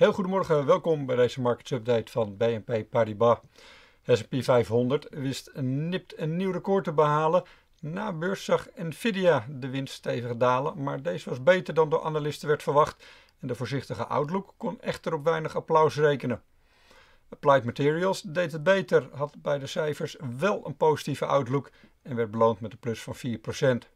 Heel goedemorgen, welkom bij deze update van BNP Paribas. S&P 500 wist nipt een nieuw record te behalen. Na beurs zag Nvidia de winst stevig dalen, maar deze was beter dan door analisten werd verwacht. En de voorzichtige outlook kon echter op weinig applaus rekenen. Applied Materials deed het beter, had bij de cijfers wel een positieve outlook en werd beloond met een plus van 4%.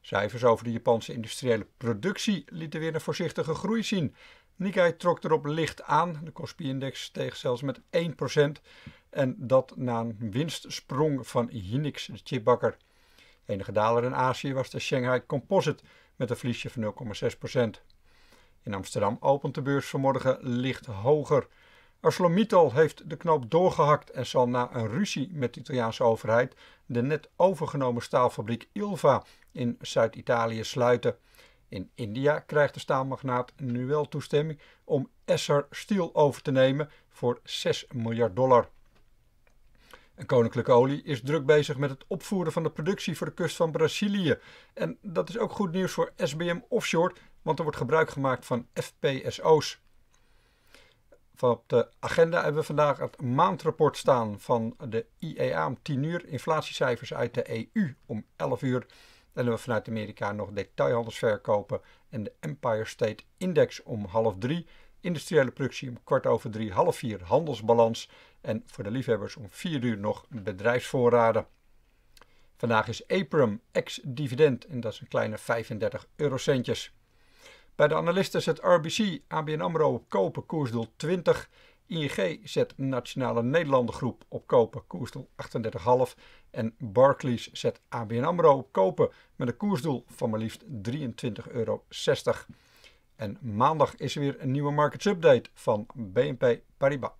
Cijfers over de Japanse industriële productie lieten weer een voorzichtige groei zien. Nikkei trok erop licht aan. De Kospi-index steeg zelfs met 1%. En dat na een winstsprong van Hynix, de chipbakker. De enige daler in Azië was de Shanghai Composite met een vliesje van 0,6%. In Amsterdam opent de beurs vanmorgen licht hoger. ArcelorMittal heeft de knoop doorgehakt en zal na een ruzie met de Italiaanse overheid de net overgenomen staalfabriek Ilva in Zuid-Italië sluiten. In India krijgt de staalmagnaat wel toestemming om Essar Steel over te nemen voor 6 miljard dollar. En Koninklijke Olie is druk bezig met het opvoeren van de productie voor de kust van Brazilië. En dat is ook goed nieuws voor SBM Offshore, want er wordt gebruik gemaakt van FPSO's. Van op de agenda hebben we vandaag het maandrapport staan van de IEA om 10 uur, inflatiecijfers uit de EU om 11 uur. En we vanuit Amerika nog detailhandelsverkopen en de Empire State Index om half drie. Industriële productie om kwart over drie, half vier handelsbalans. En voor de liefhebbers om vier uur nog bedrijfsvoorraden. Vandaag is Aprum ex-dividend en dat is een kleine 35 eurocentjes. Bij de analisten het RBC ABN AMRO op kopen koersdoel 20 ING zet Nationale groep op kopen, koersdoel 38,5. En Barclays zet ABN AMRO op kopen met een koersdoel van maar liefst 23,60 euro. En maandag is er weer een nieuwe markets update van BNP Paribas.